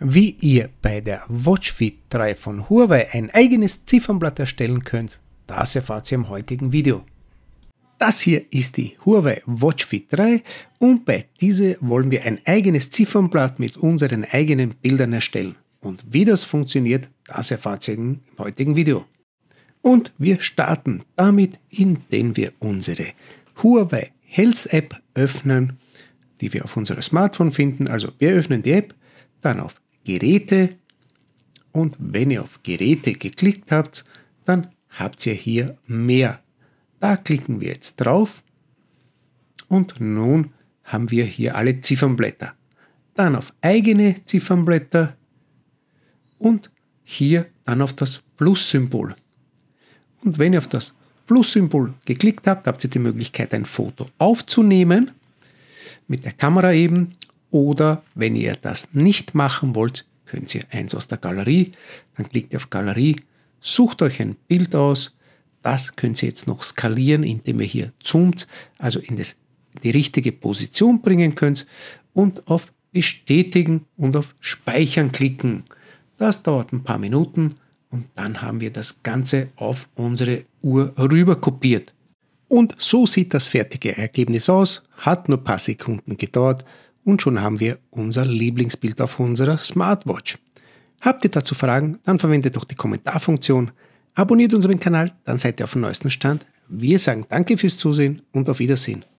Wie ihr bei der WatchFit 3 von Huawei ein eigenes Ziffernblatt erstellen könnt, das erfahrt ihr im heutigen Video. Das hier ist die Huawei WatchFit 3 und bei dieser wollen wir ein eigenes Ziffernblatt mit unseren eigenen Bildern erstellen. Und wie das funktioniert, das erfahrt ihr im heutigen Video. Und wir starten damit, indem wir unsere Huawei Health App öffnen, die wir auf unserem Smartphone finden. Also wir öffnen die App, dann auf Geräte und wenn ihr auf Geräte geklickt habt, dann habt ihr hier mehr. Da klicken wir jetzt drauf und nun haben wir hier alle Ziffernblätter. Dann auf eigene Ziffernblätter und hier dann auf das Plus-Symbol. Und wenn ihr auf das Plus-Symbol geklickt habt, habt ihr die Möglichkeit, ein Foto aufzunehmen, mit der Kamera eben, oder wenn ihr das nicht machen wollt, könnt ihr eins aus der Galerie, dann klickt ihr auf Galerie, sucht euch ein Bild aus, das könnt ihr jetzt noch skalieren, indem ihr hier zoomt, also in das, die richtige Position bringen könnt und auf Bestätigen und auf Speichern klicken. Das dauert ein paar Minuten und dann haben wir das Ganze auf unsere Uhr rüber kopiert. Und so sieht das fertige Ergebnis aus, hat nur ein paar Sekunden gedauert und schon haben wir unser Lieblingsbild auf unserer Smartwatch. Habt ihr dazu Fragen, dann verwendet doch die Kommentarfunktion. Abonniert unseren Kanal, dann seid ihr auf dem neuesten Stand. Wir sagen danke fürs Zusehen und auf Wiedersehen.